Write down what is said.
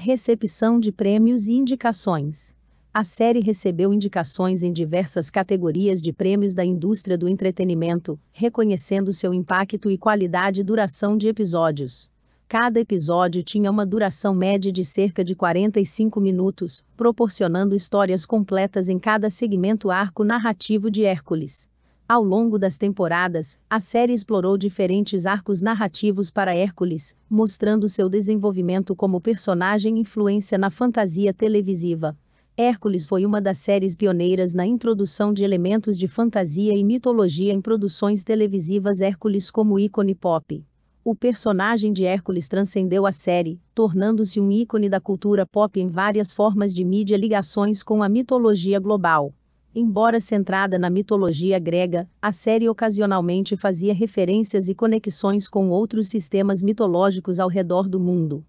Recepção de prêmios e indicações. A série recebeu indicações em diversas categorias de prêmios da indústria do entretenimento, reconhecendo seu impacto e qualidade e duração de episódios. Cada episódio tinha uma duração média de cerca de 45 minutos, proporcionando histórias completas em cada segmento arco narrativo de Hércules. Ao longo das temporadas, a série explorou diferentes arcos narrativos para Hércules, mostrando seu desenvolvimento como personagem e influência na fantasia televisiva. Hércules foi uma das séries pioneiras na introdução de elementos de fantasia e mitologia em produções televisivas Hércules como ícone pop. O personagem de Hércules transcendeu a série, tornando-se um ícone da cultura pop em várias formas de mídia ligações com a mitologia global. Embora centrada na mitologia grega, a série ocasionalmente fazia referências e conexões com outros sistemas mitológicos ao redor do mundo.